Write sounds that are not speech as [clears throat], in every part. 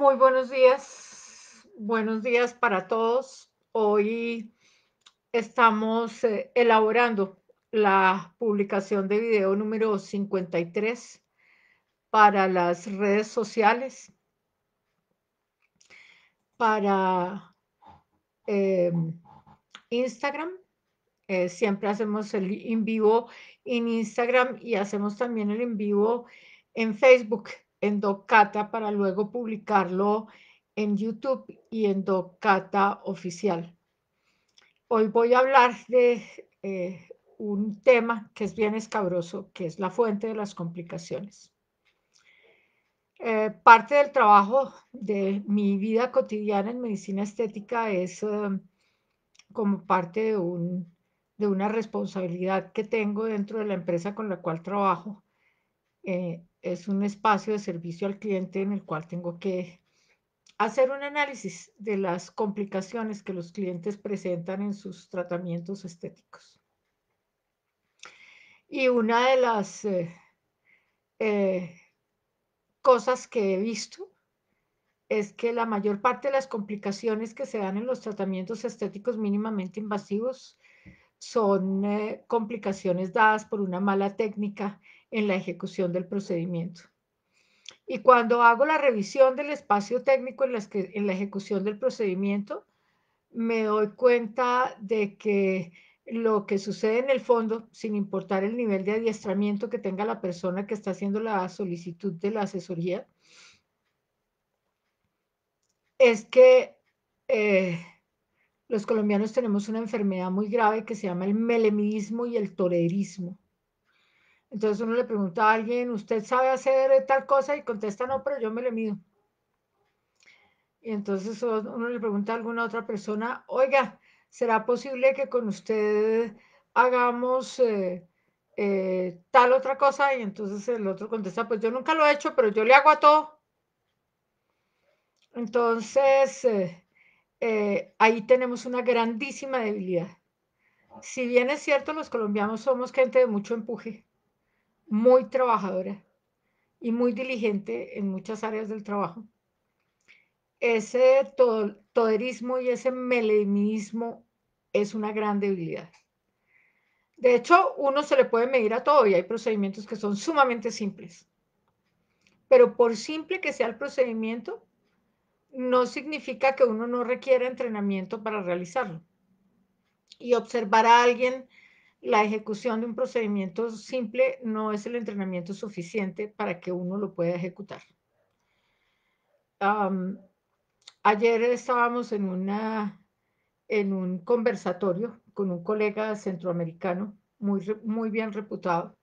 Muy buenos días, buenos días para todos. Hoy estamos eh, elaborando la publicación de video número 53 para las redes sociales, para eh, Instagram. Eh, siempre hacemos el en vivo en Instagram y hacemos también el en vivo en Facebook en Docata para luego publicarlo en YouTube y en Docata oficial. Hoy voy a hablar de eh, un tema que es bien escabroso, que es la fuente de las complicaciones. Eh, parte del trabajo de mi vida cotidiana en medicina estética es eh, como parte de una responsabilidad que tengo dentro de la empresa con la cual trabajo eh, es un espacio de servicio al cliente en el cual tengo que hacer un análisis de las complicaciones que los clientes presentan en sus tratamientos estéticos. Y una de las eh, eh, cosas que he visto es que la mayor parte de las complicaciones que se dan en los tratamientos estéticos mínimamente invasivos son complicaciones dadas por una mala técnica en la ejecución del procedimiento. Y cuando hago la revisión del espacio técnico en, las en la ejecución del procedimiento, me doy cuenta de que lo que sucede en el fondo, sin importar el nivel de adiestramiento que tenga la persona que está haciendo la solicitud de la asesoría, es que eh, los colombianos tenemos una enfermedad muy grave que se llama el melemismo y el torerismo. Entonces uno le pregunta a alguien, ¿usted sabe hacer tal cosa? Y contesta, no, pero yo me le mido. Y entonces uno le pregunta a alguna otra persona, oiga, ¿será posible que con usted hagamos eh, eh, tal otra cosa? Y entonces el otro contesta, pues yo nunca lo he hecho, pero yo le hago a todo. Entonces, eh, ahí tenemos una grandísima debilidad. Si bien es cierto, los colombianos somos gente de mucho empuje muy trabajadora y muy diligente en muchas áreas del trabajo. Ese toderismo y ese melemismo es una gran debilidad. De hecho, uno se le puede medir a todo y hay procedimientos que son sumamente simples. Pero por simple que sea el procedimiento, no significa que uno no requiera entrenamiento para realizarlo. Y observar a alguien la ejecución de un procedimiento simple no es el entrenamiento suficiente para que uno lo pueda ejecutar. ayer estábamos en, una, en un conversatorio con un colega centroamericano muy, muy bien reputado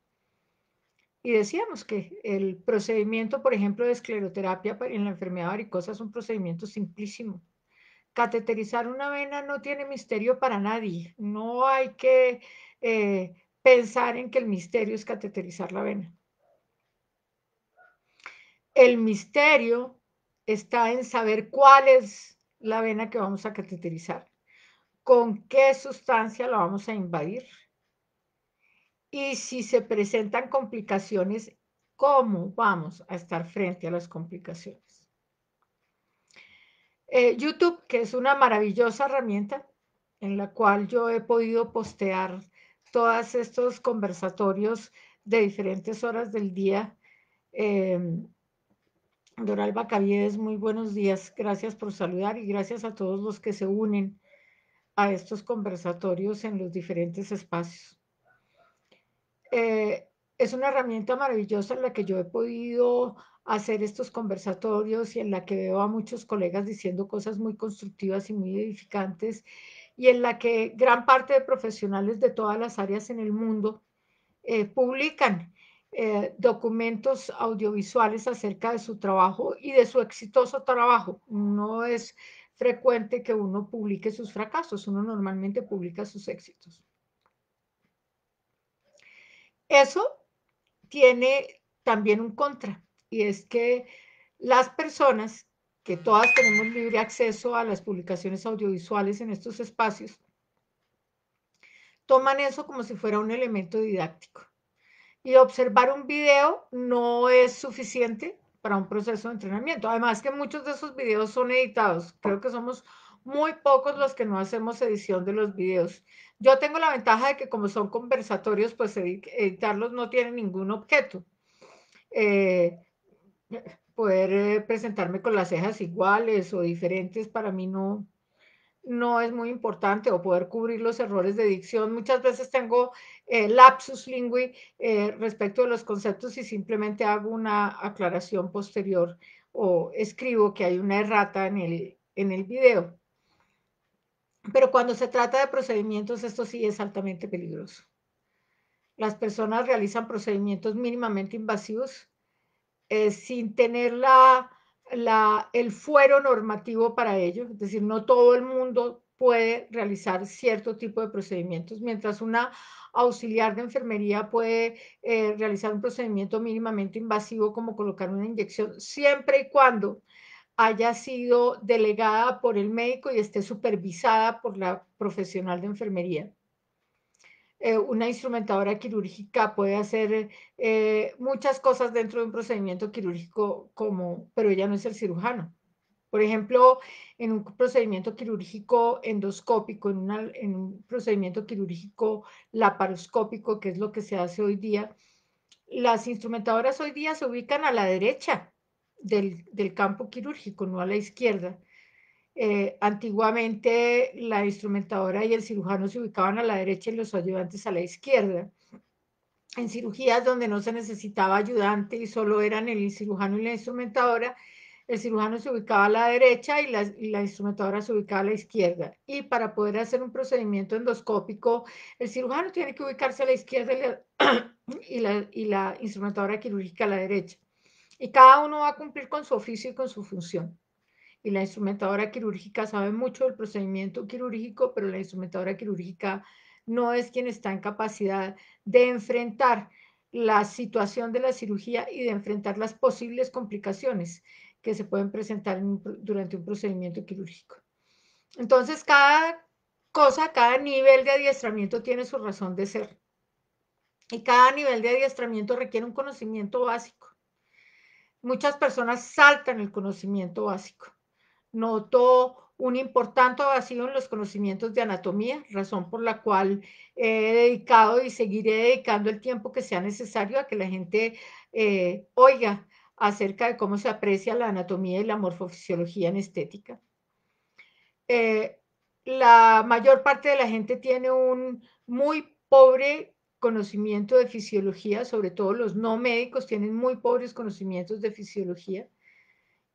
y decíamos que el procedimiento, por ejemplo, de escleroterapia en la enfermedad varicosa es un procedimiento simplísimo. Cateterizar una vena no tiene misterio para nadie. No hay que eh, pensar en que el misterio es cateterizar la vena. El misterio está en saber cuál es la vena que vamos a cateterizar, con qué sustancia la vamos a invadir y si se presentan complicaciones, cómo vamos a estar frente a las complicaciones. Eh, YouTube, que es una maravillosa herramienta en la cual yo he podido postear todos estos conversatorios de diferentes horas del día. Eh, Doral Bacavides, muy buenos días. Gracias por saludar y gracias a todos los que se unen a estos conversatorios en los diferentes espacios. Eh, es una herramienta maravillosa en la que yo he podido hacer estos conversatorios y en la que veo a muchos colegas diciendo cosas muy constructivas y muy edificantes y en la que gran parte de profesionales de todas las áreas en el mundo eh, publican eh, documentos audiovisuales acerca de su trabajo y de su exitoso trabajo. No es frecuente que uno publique sus fracasos, uno normalmente publica sus éxitos. Eso tiene también un contra, y es que las personas que todas tenemos libre acceso a las publicaciones audiovisuales en estos espacios, toman eso como si fuera un elemento didáctico. Y observar un video no es suficiente para un proceso de entrenamiento. Además que muchos de esos videos son editados. Creo que somos muy pocos los que no hacemos edición de los videos. Yo tengo la ventaja de que como son conversatorios, pues editarlos no tiene ningún objeto. Eh, poder eh, presentarme con las cejas iguales o diferentes para mí no, no es muy importante o poder cubrir los errores de dicción. Muchas veces tengo eh, lapsus lingui eh, respecto de los conceptos y simplemente hago una aclaración posterior o escribo que hay una errata en el, en el video. Pero cuando se trata de procedimientos, esto sí es altamente peligroso. Las personas realizan procedimientos mínimamente invasivos eh, sin tener la, el fuero normativo para ello, es decir, no todo el mundo puede realizar cierto tipo de procedimientos, mientras una auxiliar de enfermería puede eh, realizar un procedimiento mínimamente invasivo como colocar una inyección, siempre y cuando haya sido delegada por el médico y esté supervisada por la profesional de enfermería. Eh, una instrumentadora quirúrgica puede hacer eh, muchas cosas dentro de un procedimiento quirúrgico, como, pero ella no es el cirujano. Por ejemplo, en un procedimiento quirúrgico endoscópico, en, un procedimiento quirúrgico laparoscópico, que es lo que se hace hoy día, las instrumentadoras hoy día se ubican a la derecha del, del campo quirúrgico, no a la izquierda. Eh, antiguamente la instrumentadora y el cirujano se ubicaban a la derecha y los ayudantes a la izquierda. En cirugías donde no se necesitaba ayudante y solo eran el cirujano y la instrumentadora, el cirujano se ubicaba a la derecha y la, instrumentadora se ubicaba a la izquierda. Y para poder hacer un procedimiento endoscópico, el cirujano tiene que ubicarse a la izquierda y la [clears throat] instrumentadora quirúrgica a la derecha. Y cada uno va a cumplir con su oficio y con su función y la instrumentadora quirúrgica sabe mucho del procedimiento quirúrgico, pero la instrumentadora quirúrgica no es quien está en capacidad de enfrentar la situación de la cirugía y de enfrentar las posibles complicaciones que se pueden presentar durante un procedimiento quirúrgico. Entonces, cada cosa, cada nivel de adiestramiento tiene su razón de ser. Y cada nivel de adiestramiento requiere un conocimiento básico. Muchas personas saltan el conocimiento básico notó un importante vacío en los conocimientos de anatomía, razón por la cual he dedicado y seguiré dedicando el tiempo que sea necesario a que la gente eh, oiga acerca de cómo se aprecia la anatomía y la morfofisiología en estética. Eh, la mayor parte de la gente tiene un muy pobre conocimiento de fisiología, sobre todo los no médicos tienen muy pobres conocimientos de fisiología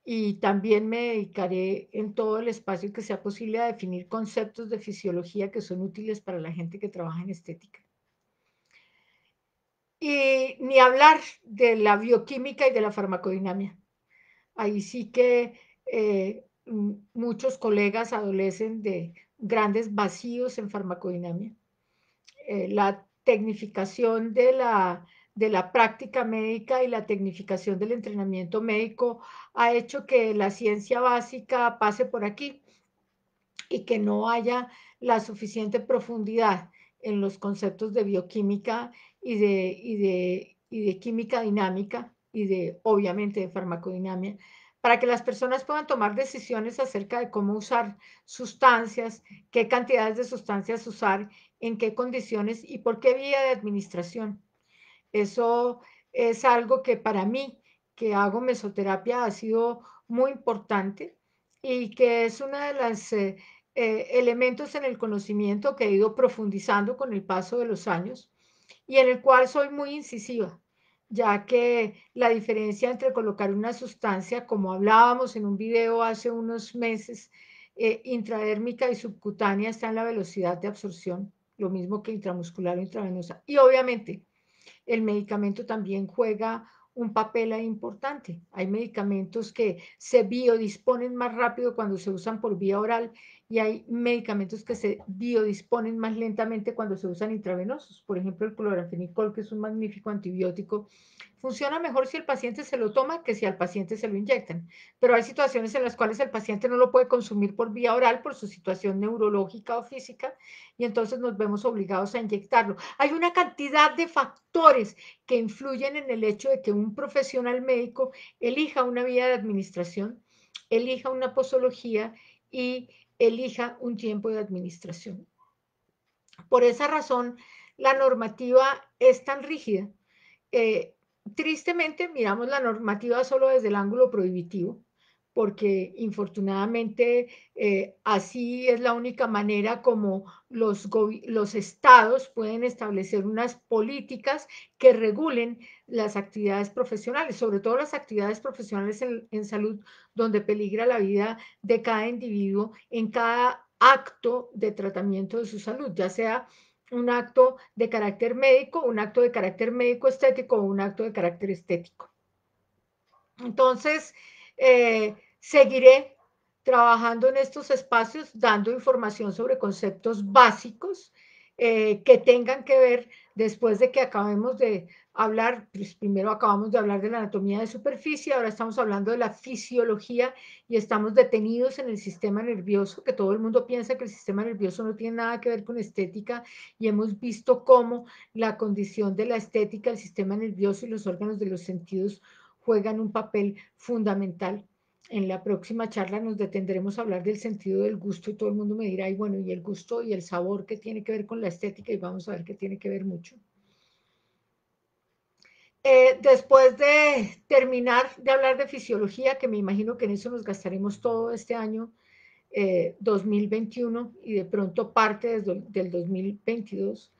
y también me dedicaré en todo el espacio que sea posible a definir conceptos de fisiología que son útiles para la gente que trabaja en estética. Y ni hablar de la bioquímica y de la farmacodinamia. Ahí sí que eh, muchos colegas adolecen de grandes vacíos en farmacodinamia. Eh, la tecnificación de la de la práctica médica y la tecnificación del entrenamiento médico ha hecho que la ciencia básica pase por aquí y que no haya la suficiente profundidad en los conceptos de bioquímica y de, y de, química dinámica y de, obviamente, de farmacodinamia, para que las personas puedan tomar decisiones acerca de cómo usar sustancias, qué cantidades de sustancias usar, en qué condiciones y por qué vía de administración. Eso es algo que para mí, que hago mesoterapia, ha sido muy importante y que es uno de los eh, eh, elementos en el conocimiento que he ido profundizando con el paso de los años y en el cual soy muy incisiva, ya que la diferencia entre colocar una sustancia, como hablábamos en un video hace unos meses, eh, intradérmica y subcutánea está en la velocidad de absorción, lo mismo que intramuscular o intravenosa. Y obviamente el medicamento también juega un papel importante. Hay medicamentos que se biodisponen más rápido cuando se usan por vía oral y hay medicamentos que se biodisponen más lentamente cuando se usan intravenosos. Por ejemplo, el cloranfenicol, que es un magnífico antibiótico, funciona mejor si el paciente se lo toma que si al paciente se lo inyectan. Pero hay situaciones en las cuales el paciente no lo puede consumir por vía oral por su situación neurológica o física y entonces nos vemos obligados a inyectarlo. Hay una cantidad de factores que influyen en el hecho de que un profesional médico elija una vía de administración, elija una posología y elija un tiempo de administración. Por esa razón, la normativa es tan rígida. Eh, tristemente, miramos la normativa solo desde el ángulo prohibitivo porque infortunadamente eh, así es la única manera como los, los estados pueden establecer unas políticas que regulen las actividades profesionales, sobre todo las actividades profesionales en, salud, donde peligra la vida de cada individuo en cada acto de tratamiento de su salud, ya sea un acto de carácter médico, un acto de carácter médico estético o un acto de carácter estético. Entonces, eh, Seguiré trabajando en estos espacios, dando información sobre conceptos básicos eh, que tengan que ver después de que acabemos de hablar, pues, primero acabamos de hablar de la anatomía de superficie, ahora estamos hablando de la fisiología y estamos detenidos en el sistema nervioso, que todo el mundo piensa que el sistema nervioso no tiene nada que ver con estética y hemos visto cómo la condición de la estética, el sistema nervioso y los órganos de los sentidos juegan un papel fundamental en la próxima charla nos detendremos a hablar del sentido del gusto y todo el mundo me dirá, y bueno, y el gusto y el sabor que tiene que ver con la estética y vamos a ver que tiene que ver mucho. Eh, después de terminar de hablar de fisiología, que me imagino que en eso nos gastaremos todo este año 2021 eh, y de pronto parte del 2022,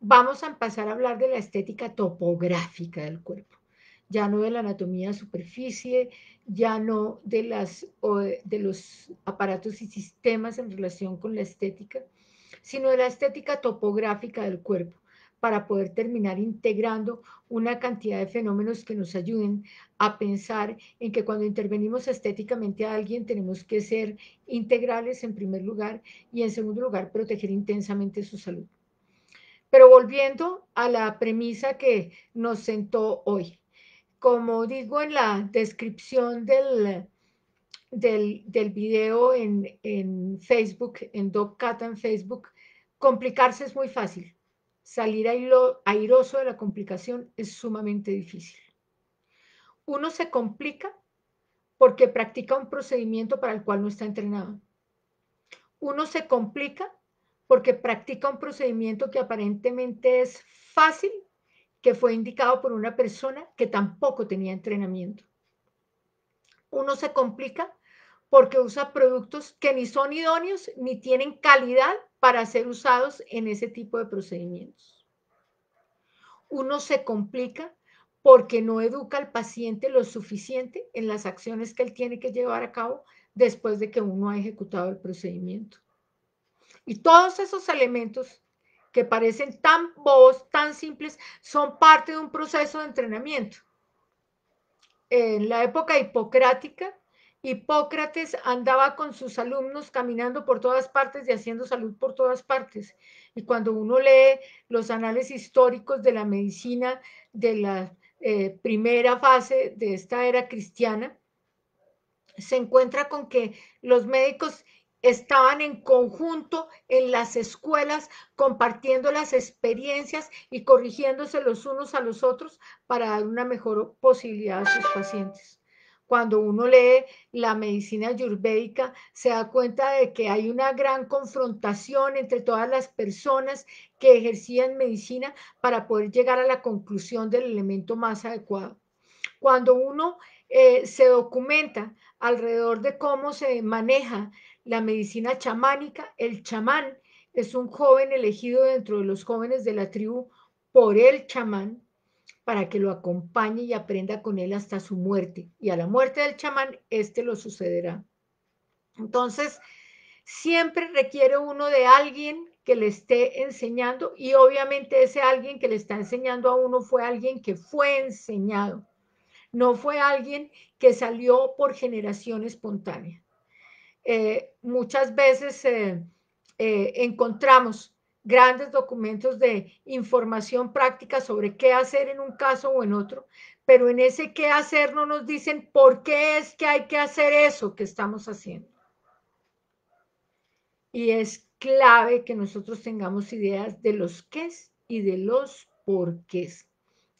vamos a empezar a hablar de la estética topográfica del cuerpo ya no de la anatomía superficie, ya no de, las, de los aparatos y sistemas en relación con la estética, sino de la estética topográfica del cuerpo, para poder terminar integrando una cantidad de fenómenos que nos ayuden a pensar en que cuando intervenimos estéticamente a alguien tenemos que ser integrales en primer lugar y en segundo lugar proteger intensamente su salud. Pero volviendo a la premisa que nos sentó hoy, como digo en la descripción del, del, video en, en, Facebook, en DocCata en Facebook, complicarse es muy fácil. Salir airoso de la complicación es sumamente difícil. Uno se complica porque practica un procedimiento para el cual no está entrenado. Uno se complica porque practica un procedimiento que aparentemente es fácil, que fue indicado por una persona que tampoco tenía entrenamiento. Uno se complica porque usa productos que ni son idóneos ni tienen calidad para ser usados en ese tipo de procedimientos. Uno se complica porque no educa al paciente lo suficiente en las acciones que él tiene que llevar a cabo después de que uno ha ejecutado el procedimiento. Y todos esos elementos que parecen tan bobos, tan simples, son parte de un proceso de entrenamiento. En la época hipocrática, Hipócrates andaba con sus alumnos caminando por todas partes y haciendo salud por todas partes. Y cuando uno lee los análisis históricos de la medicina de la eh, primera fase de esta era cristiana, se encuentra con que los médicos estaban en conjunto en las escuelas, compartiendo las experiencias y corrigiéndose los unos a los otros para dar una mejor posibilidad a sus pacientes. Cuando uno lee la medicina ayurvédica, se da cuenta de que hay una gran confrontación entre todas las personas que ejercían medicina para poder llegar a la conclusión del elemento más adecuado. Cuando uno eh, se documenta alrededor de cómo se maneja la medicina chamánica. El chamán es un joven elegido dentro de los jóvenes de la tribu por el chamán para que lo acompañe y aprenda con él hasta su muerte. Y a la muerte del chamán, este lo sucederá. Entonces, siempre requiere uno de alguien que le esté enseñando y obviamente ese alguien que le está enseñando a uno fue alguien que fue enseñado, no fue alguien que salió por generación espontánea. Eh, muchas veces eh, eh, encontramos grandes documentos de información práctica sobre qué hacer en un caso o en otro, pero en ese qué hacer no nos dicen por qué es que hay que hacer eso que estamos haciendo. Y es clave que nosotros tengamos ideas de los qués y de los porqués.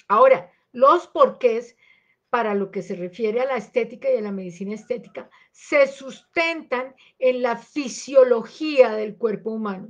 Ahora, los porqués para lo que se refiere a la estética y a la medicina estética, se sustentan en la fisiología del cuerpo humano.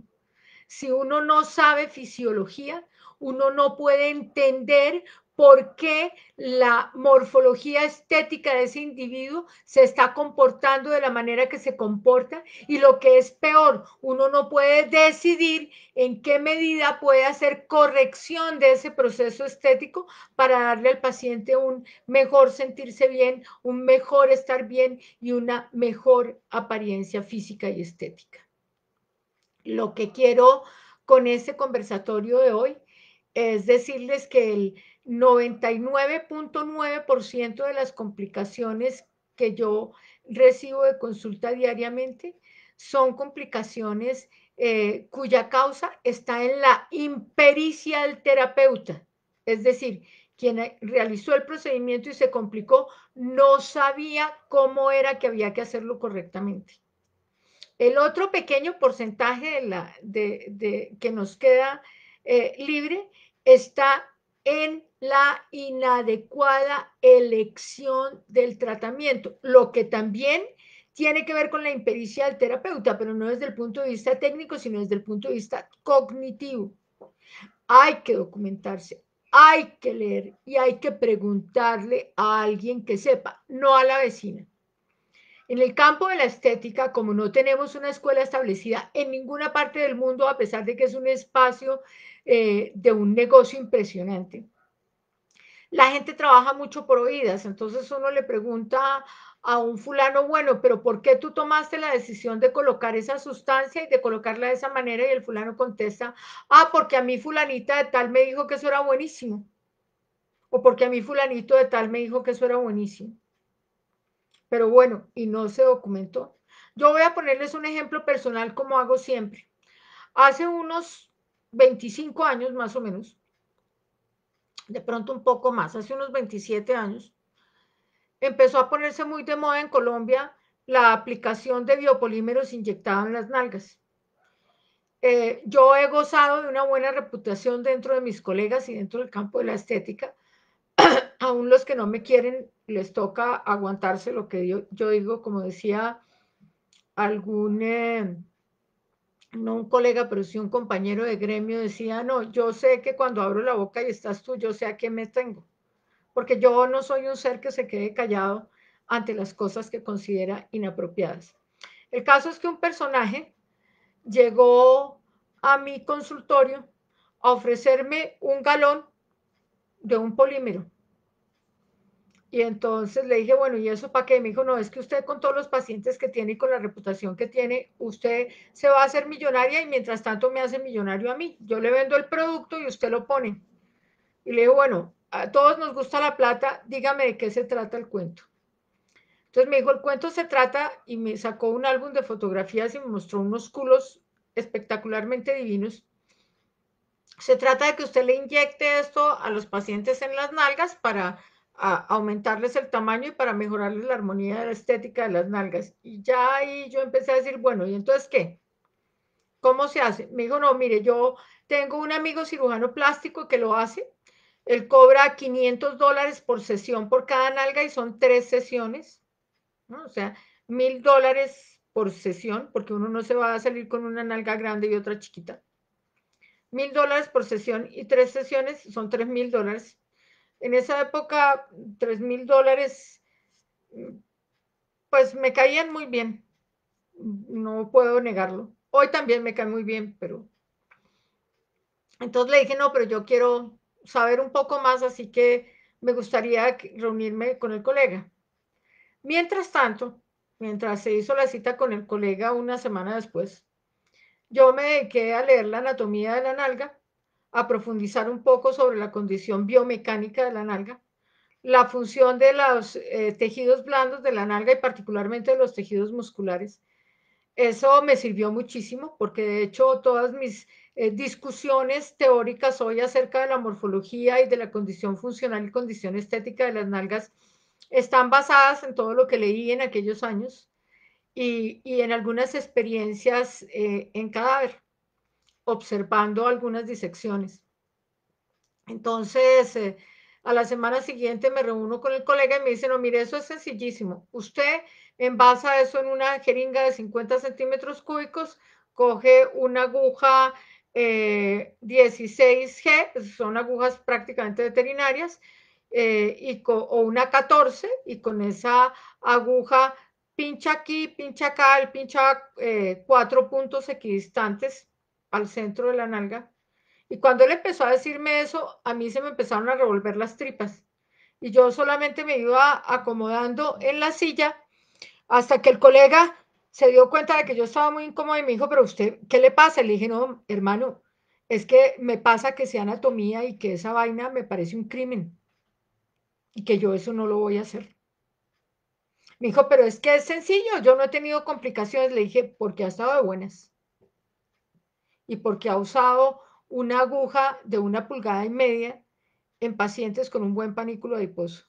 Si uno no sabe fisiología, uno no puede entender por qué la morfología estética de ese individuo se está comportando de la manera que se comporta y lo que es peor, uno no puede decidir en qué medida puede hacer corrección de ese proceso estético para darle al paciente un mejor sentirse bien, un mejor estar bien y una mejor apariencia física y estética. Lo que quiero con este conversatorio de hoy es decirles que el 99.9% de las complicaciones que yo recibo de consulta diariamente son complicaciones eh, cuya causa está en la impericia del terapeuta. Es decir, quien eh, realizó el procedimiento y se complicó no sabía cómo era que había que hacerlo correctamente. El otro pequeño porcentaje de la, de, que nos queda eh, libre está en la inadecuada elección del tratamiento, lo que también tiene que ver con la impericia del terapeuta, pero no desde el punto de vista técnico, sino desde el punto de vista cognitivo. Hay que documentarse, hay que leer y hay que preguntarle a alguien que sepa, no a la vecina. En el campo de la estética, como no tenemos una escuela establecida en ninguna parte del mundo, a pesar de que es un espacio eh, de un negocio impresionante, la gente trabaja mucho por oídas, entonces uno le pregunta a un fulano, bueno, pero ¿por qué tú tomaste la decisión de colocar esa sustancia y de colocarla de esa manera? Y el fulano contesta, ah, porque a mí fulanita de tal me dijo que eso era buenísimo. O porque a mí fulanito de tal me dijo que eso era buenísimo. Pero bueno, y no se documentó. Yo voy a ponerles un ejemplo personal como hago siempre. Hace unos 25 años más o menos, de pronto un poco más, hace unos 27 años, empezó a ponerse muy de moda en Colombia la aplicación de biopolímeros inyectados en las nalgas. Eh, yo he gozado de una buena reputación dentro de mis colegas y dentro del campo de la estética. [clears throat] Aún los que no me quieren, les toca aguantarse lo que yo, digo, como decía algún... Eh, no un colega, pero sí un compañero de gremio, decía, ah, no, yo sé que cuando abro la boca y estás tú, yo sé a qué me tengo, porque yo no soy un ser que se quede callado ante las cosas que considera inapropiadas. El caso es que un personaje llegó a mi consultorio a ofrecerme un galón de un polímero y entonces le dije, bueno, ¿y eso para qué? Me dijo, no, es que usted con todos los pacientes que tiene y con la reputación que tiene, usted se va a hacer millonaria y mientras tanto me hace millonario a mí. Yo le vendo el producto y usted lo pone. Y le digo, bueno, a todos nos gusta la plata, dígame de qué se trata el cuento. Entonces me dijo, el cuento se trata y me sacó un álbum de fotografías y me mostró unos culos espectacularmente divinos. Se trata de que usted le inyecte esto a los pacientes en las nalgas para a aumentarles el tamaño y para mejorarles la armonía de la estética de las nalgas. Y ya ahí yo empecé a decir, bueno, ¿y entonces qué? ¿Cómo se hace? Me dijo, no, mire, yo tengo un amigo cirujano plástico que lo hace. Él cobra 500 dólares por sesión por cada nalga y son tres sesiones, ¿no? o sea, mil dólares por sesión, porque uno no se va a salir con una nalga grande y otra chiquita. Mil dólares por sesión y tres sesiones son tres mil dólares en esa época, tres mil dólares, pues me caían muy bien. No puedo negarlo. Hoy también me cae muy bien, pero... Entonces le dije, no, pero yo quiero saber un poco más, así que me gustaría reunirme con el colega. Mientras tanto, mientras se hizo la cita con el colega una semana después, yo me dediqué a leer la anatomía de la nalga a profundizar un poco sobre la condición biomecánica de la nalga, la función de los eh, tejidos blandos de la nalga y particularmente de los tejidos musculares. Eso me sirvió muchísimo porque de hecho todas mis eh, discusiones teóricas hoy acerca de la morfología y de la condición funcional y condición estética de las nalgas están basadas en todo lo que leí en aquellos años y, en algunas experiencias eh, en cadáver observando algunas disecciones. Entonces, eh, a la semana siguiente me reúno con el colega y me dice, no, mire, eso es sencillísimo. Usted envasa eso en una jeringa de 50 centímetros cúbicos, coge una aguja 16G, eh, son agujas prácticamente veterinarias, eh, y o una 14, y con esa aguja pincha aquí, pincha acá, el pincha cuatro puntos equidistantes al centro de la nalga. Y cuando él empezó a decirme eso, a mí se me empezaron a revolver las tripas. Y yo solamente me iba acomodando en la silla hasta que el colega se dio cuenta de que yo estaba muy incómodo y me dijo, pero usted, ¿qué le pasa? Le dije, no, hermano, es que me pasa que sea anatomía y que esa vaina me parece un crimen y que yo eso no lo voy a hacer. Me dijo, pero es que es sencillo, yo no he tenido complicaciones. Le dije, porque ha estado de buenas y porque ha usado una aguja de una pulgada y media en pacientes con un buen panículo adiposo.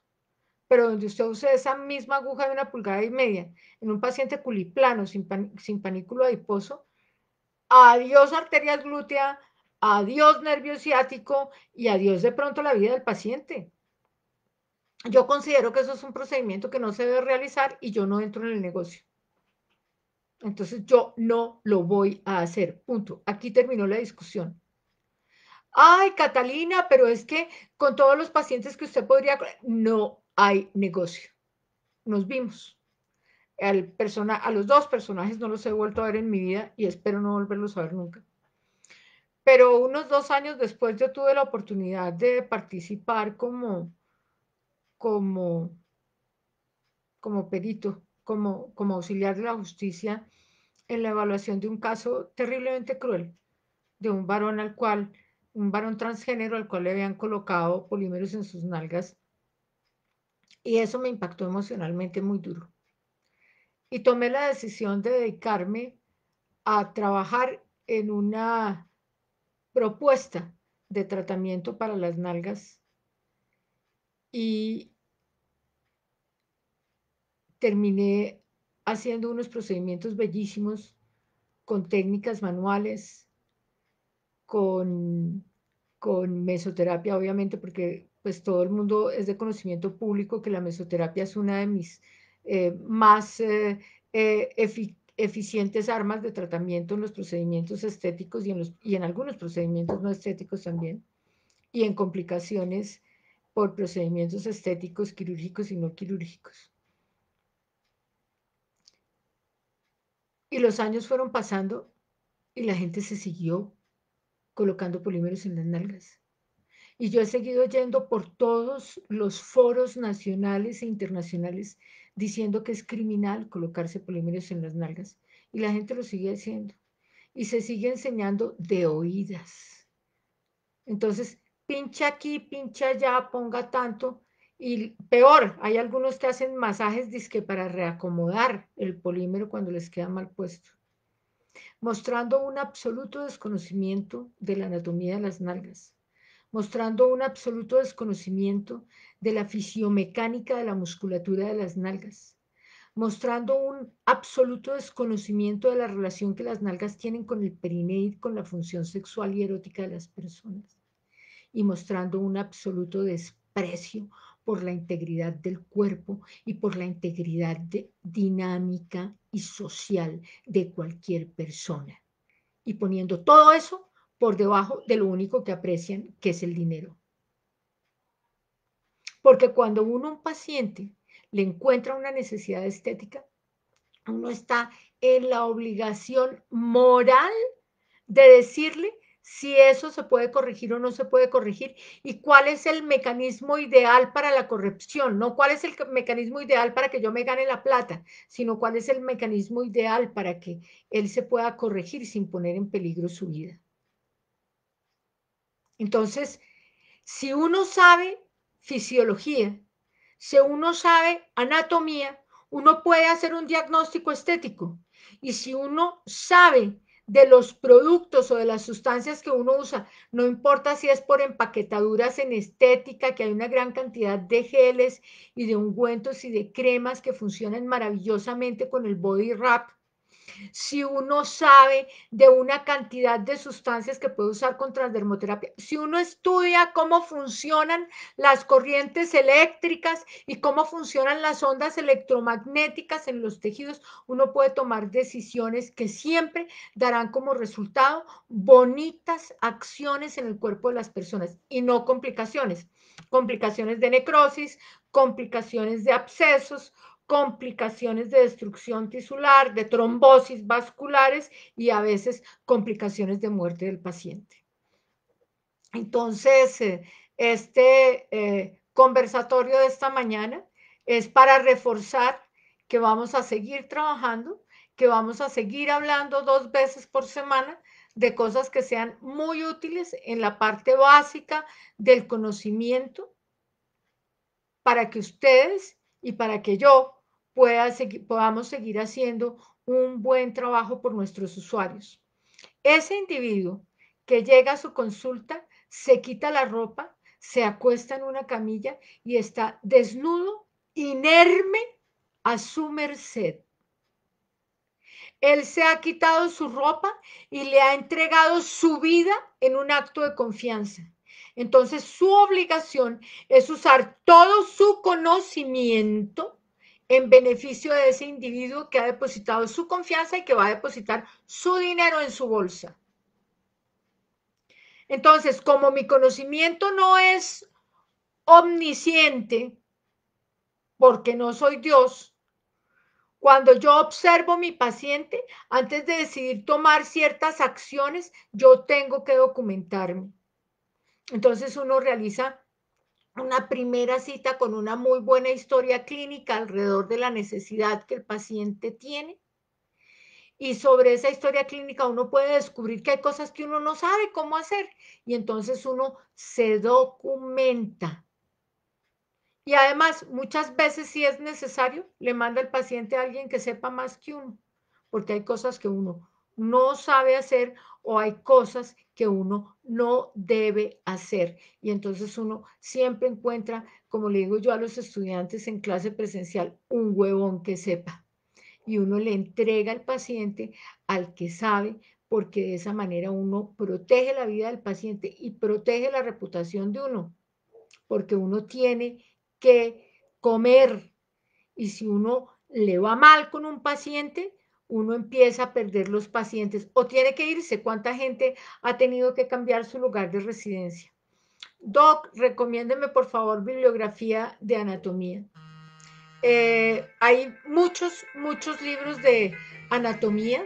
Pero donde usted use esa misma aguja de una pulgada y media en un paciente culiplano sin, panículo adiposo, adiós arterias glútea, adiós nervio ciático y adiós de pronto la vida del paciente. Yo considero que eso es un procedimiento que no se debe realizar y yo no entro en el negocio. Entonces yo no lo voy a hacer. Punto. Aquí terminó la discusión. Ay, Catalina, pero es que con todos los pacientes que usted podría... No hay negocio. Nos vimos. a los dos personajes no los he vuelto a ver en mi vida y espero no volverlos a ver nunca. Pero unos dos años después yo tuve la oportunidad de participar como, como, como perito como, auxiliar de la justicia en la evaluación de un caso terriblemente cruel de un varón al cual, un varón transgénero al cual le habían colocado polímeros en sus nalgas. Y eso me impactó emocionalmente muy duro. Y tomé la decisión de dedicarme a trabajar en una propuesta de tratamiento para las nalgas. Y terminé haciendo unos procedimientos bellísimos con técnicas manuales, con, con mesoterapia, obviamente, porque pues todo el mundo es de conocimiento público que la mesoterapia es una de mis eh, más eh, eh, eficientes armas de tratamiento en los procedimientos estéticos y en, los, y en algunos procedimientos no estéticos también, y en complicaciones por procedimientos estéticos, quirúrgicos y no quirúrgicos. Y los años fueron pasando y la gente se siguió colocando polímeros en las nalgas. Y yo he seguido yendo por todos los foros nacionales e internacionales diciendo que es criminal colocarse polímeros en las nalgas. Y la gente lo sigue haciendo. Y se sigue enseñando de oídas. Entonces, pincha aquí, pincha allá, ponga tanto. Y peor, hay algunos que hacen masajes disque para reacomodar el polímero cuando les queda mal puesto, mostrando un absoluto desconocimiento de la anatomía de las nalgas, mostrando un absoluto desconocimiento de la fisiomecánica de la musculatura de las nalgas, mostrando un absoluto desconocimiento de la relación que las nalgas tienen con el periné y con la función sexual y erótica de las personas, y mostrando un absoluto desprecio por la integridad del cuerpo y por la integridad dinámica y social de cualquier persona. Y poniendo todo eso por debajo de lo único que aprecian, que es el dinero. Porque cuando uno un paciente le encuentra una necesidad estética, uno está en la obligación moral de decirle si eso se puede corregir o no se puede corregir y cuál es el mecanismo ideal para la corrupción, no cuál es el mecanismo ideal para que yo me gane la plata, sino cuál es el mecanismo ideal para que él se pueda corregir sin poner en peligro su vida. Entonces, si uno sabe fisiología, si uno sabe anatomía, uno puede hacer un diagnóstico estético. Y si uno sabe de los productos o de las sustancias que uno usa, no importa si es por empaquetaduras en estética, que hay una gran cantidad de geles y de ungüentos y de cremas que funcionan maravillosamente con el body wrap, si uno sabe de una cantidad de sustancias que puede usar contra la dermoterapia, si uno estudia cómo funcionan las corrientes eléctricas y cómo funcionan las ondas electromagnéticas en los tejidos, uno puede tomar decisiones que siempre darán como resultado bonitas acciones en el cuerpo de las personas y no complicaciones. Complicaciones de necrosis, complicaciones de abscesos, complicaciones de destrucción tisular, de trombosis vasculares y a veces complicaciones de muerte del paciente. Entonces, eh, este eh, conversatorio de esta mañana es para reforzar que vamos a seguir trabajando, que vamos a seguir hablando dos veces por semana de cosas que sean muy útiles en la parte básica del conocimiento para que ustedes y para que yo podamos seguir haciendo un buen trabajo por nuestros usuarios. Ese individuo que llega a su consulta se quita la ropa, se acuesta en una camilla y está desnudo, inerme, a su merced. Él se ha quitado su ropa y le ha entregado su vida en un acto de confianza. Entonces su obligación es usar todo su conocimiento en beneficio de ese individuo que ha depositado su confianza y que va a depositar su dinero en su bolsa. Entonces, como mi conocimiento no es omnisciente, porque no soy Dios, cuando yo observo mi paciente, antes de decidir tomar ciertas acciones, yo tengo que documentarme. Entonces uno realiza una primera cita con una muy buena historia clínica alrededor de la necesidad que el paciente tiene. Y sobre esa historia clínica uno puede descubrir que hay cosas que uno no sabe cómo hacer. Y entonces uno se documenta. Y además, muchas veces si es necesario, le manda el paciente a alguien que sepa más que uno, porque hay cosas que uno no sabe hacer o hay cosas que uno no debe hacer. Y entonces uno siempre encuentra, como le digo yo a los estudiantes en clase presencial, un huevón que sepa. Y uno le entrega al paciente al que sabe, porque de esa manera uno protege la vida del paciente y protege la reputación de uno, porque uno tiene que comer. Y si uno le va mal con un paciente, uno empieza a perder los pacientes o tiene que irse. ¿Cuánta gente ha tenido que cambiar su lugar de residencia? Doc, recomiéndeme por favor bibliografía de anatomía. Eh, hay muchos, muchos libros de anatomía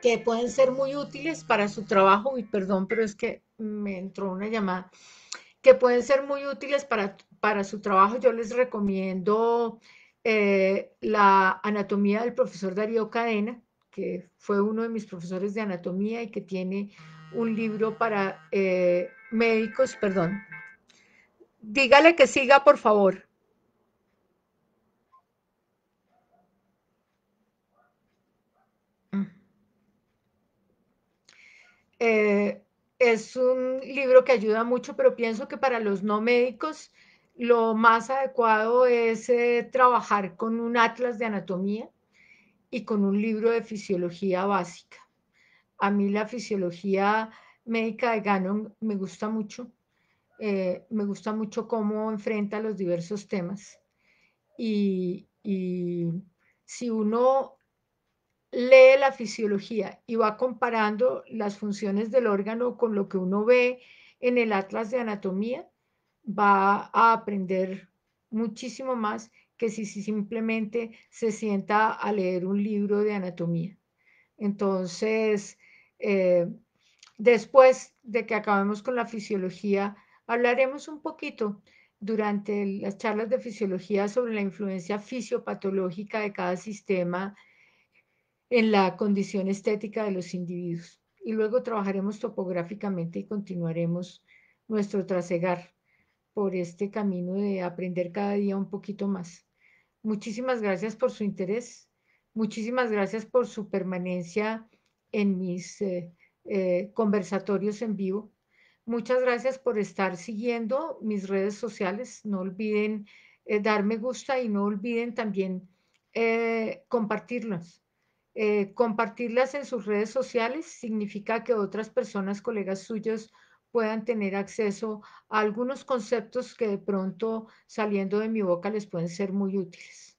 que pueden ser muy útiles para su trabajo, y perdón, pero es que me entró una llamada, que pueden ser muy útiles para, para su trabajo. Yo les recomiendo eh, la anatomía del profesor Darío Cadena, que fue uno de mis profesores de anatomía y que tiene un libro para eh, médicos, perdón. Dígale que siga, por favor. Eh, es un libro que ayuda mucho, pero pienso que para los no médicos lo más adecuado es eh, trabajar con un atlas de anatomía y con un libro de fisiología básica. A mí la fisiología médica de Gannon me gusta mucho. Eh, me gusta mucho cómo enfrenta los diversos temas. y si uno lee la fisiología y va comparando las funciones del órgano con lo que uno ve en el atlas de anatomía, va a aprender muchísimo más que si, simplemente se sienta a leer un libro de anatomía. Entonces, eh, después de que acabemos con la fisiología, hablaremos un poquito durante las charlas de fisiología sobre la influencia fisiopatológica de cada sistema en la condición estética de los individuos. Y luego trabajaremos topográficamente y continuaremos nuestro trasegar por este camino de aprender cada día un poquito más. Muchísimas gracias por su interés, muchísimas gracias por su permanencia en mis eh, eh, conversatorios en vivo. Muchas gracias por estar siguiendo mis redes sociales. No olviden eh, darme dar gusta y no olviden también compartirlas. compartirlas en sus redes sociales significa que otras personas, colegas suyos, puedan tener acceso a algunos conceptos que de pronto saliendo de mi boca les pueden ser muy útiles.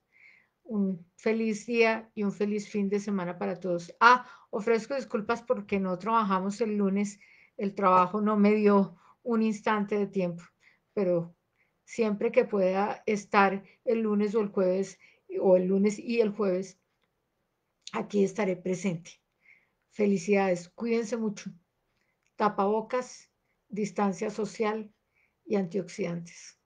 Un feliz día y un feliz fin de semana para todos. Ah, ofrezco disculpas porque no trabajamos el lunes, el trabajo no me dio un instante de tiempo, pero siempre que pueda estar el lunes o el jueves o el lunes y el jueves, aquí estaré presente. Felicidades, cuídense mucho. Tapabocas distancia social y antioxidantes.